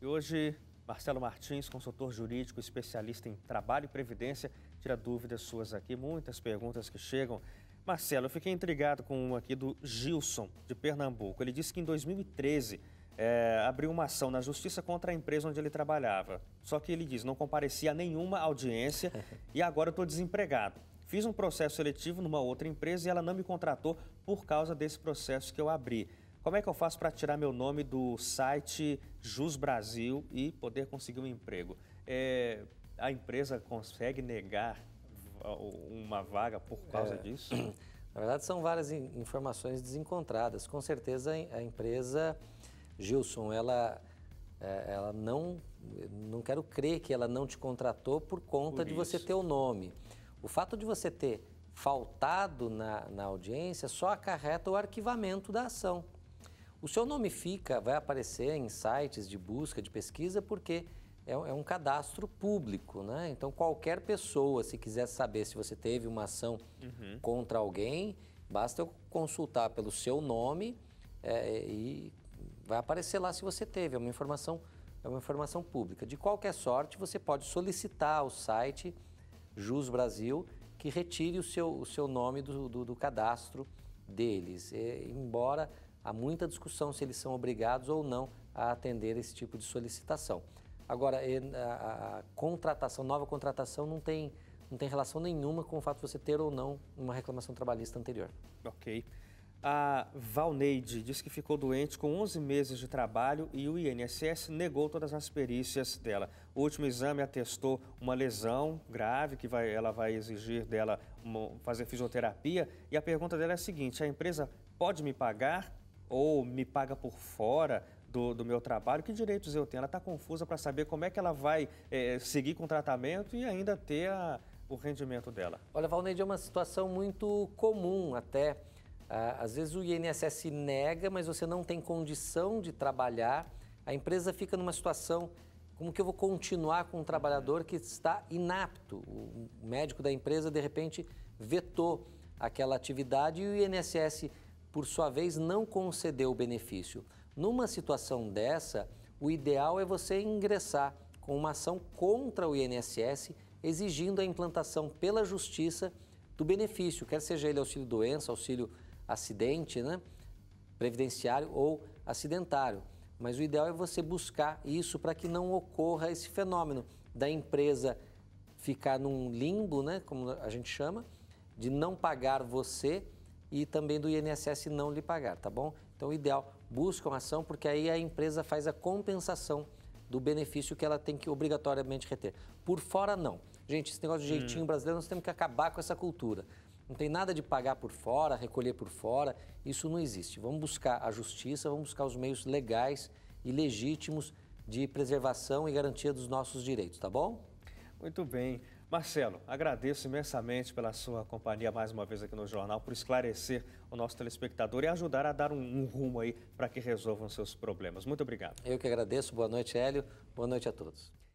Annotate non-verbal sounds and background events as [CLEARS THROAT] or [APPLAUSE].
E hoje, Marcelo Martins, consultor jurídico, especialista em trabalho e previdência, tira dúvidas suas aqui, muitas perguntas que chegam. Marcelo, eu fiquei intrigado com uma aqui do Gilson, de Pernambuco. Ele disse que em 2013 é, abriu uma ação na justiça contra a empresa onde ele trabalhava. Só que ele diz, não comparecia a nenhuma audiência [LAUGHS] e agora eu estou desempregado. Fiz um processo seletivo numa outra empresa e ela não me contratou por causa desse processo que eu abri. Como é que eu faço para tirar meu nome do site Jus Brasil e poder conseguir um emprego? É, a empresa consegue negar uma vaga por causa é, disso? [CLEARS THROAT] Na verdade, são várias informações desencontradas. Com certeza, a empresa Gilson, ela, é, ela não, não quero crer que ela não te contratou por conta por de você ter o nome. O fato de você ter faltado na, na audiência só acarreta o arquivamento da ação. O seu nome fica, vai aparecer em sites de busca, de pesquisa, porque é, é, um cadastro público, né? Então qualquer pessoa, se quiser saber se você teve uma ação uhum. contra alguém, basta consultar pelo seu nome é, e vai aparecer lá se você teve. É uma informação, é uma informação pública. De qualquer sorte, você pode solicitar ao site Jus Brasil que retire o seu, o seu nome do, do, do cadastro deles. É, embora há muita discussão se eles são obrigados ou não a atender esse tipo de solicitação. Agora, a, contratação, nova contratação, não tem, não tem relação nenhuma com o fato de você ter ou não uma reclamação trabalhista anterior. Ok. A Valneide disse que ficou doente com 11 meses de trabalho e o INSS negou todas as perícias dela. O último exame atestou uma lesão grave que vai, ela vai exigir dela uma, fazer fisioterapia. E a pergunta dela é a seguinte: a empresa pode me pagar ou me paga por fora do, do meu trabalho, que direitos eu tenho? Ela está confusa para saber como é que ela vai é, seguir com o tratamento e ainda ter a, o rendimento dela. Olha, Valneide, é uma situação muito comum até. Ah, às vezes o INSS nega, mas você não tem condição de trabalhar. A empresa fica numa situação como que eu vou continuar com um trabalhador que está inapto? O médico da empresa, de repente, vetou aquela atividade e o INSS por sua vez, não concedeu o benefício. Numa situação dessa, o ideal é você ingressar com uma ação contra o INSS, exigindo a implantação pela Justiça do benefício, quer seja ele auxílio doença, auxílio acidente, né? previdenciário ou acidentário. Mas o ideal é você buscar isso para que não ocorra esse fenômeno da empresa ficar num limbo, né, como a gente chama, de não pagar você e também do INSS não lhe pagar, tá bom? Então, ideal, busca uma ação, porque aí a empresa faz a compensação do benefício que ela tem que obrigatoriamente reter. Por fora, não. Gente, esse negócio de hum. jeitinho hum. brasileiro, nós temos que acabar com essa cultura. Não tem nada de pagar por fora, recolher por fora, isso não existe. Vamos buscar a justiça, vamos buscar os meios legais e legítimos de preservação e garantia dos nossos direitos, tá bom? Muito bem. Marcelo, agradeço imensamente pela sua companhia mais uma vez aqui no Jornal, por esclarecer o nosso telespectador e ajudar a dar um, um rumo aí para que resolvam seus problemas. Muito obrigado. Eu que agradeço. Boa noite, Hélio. Boa noite a todos.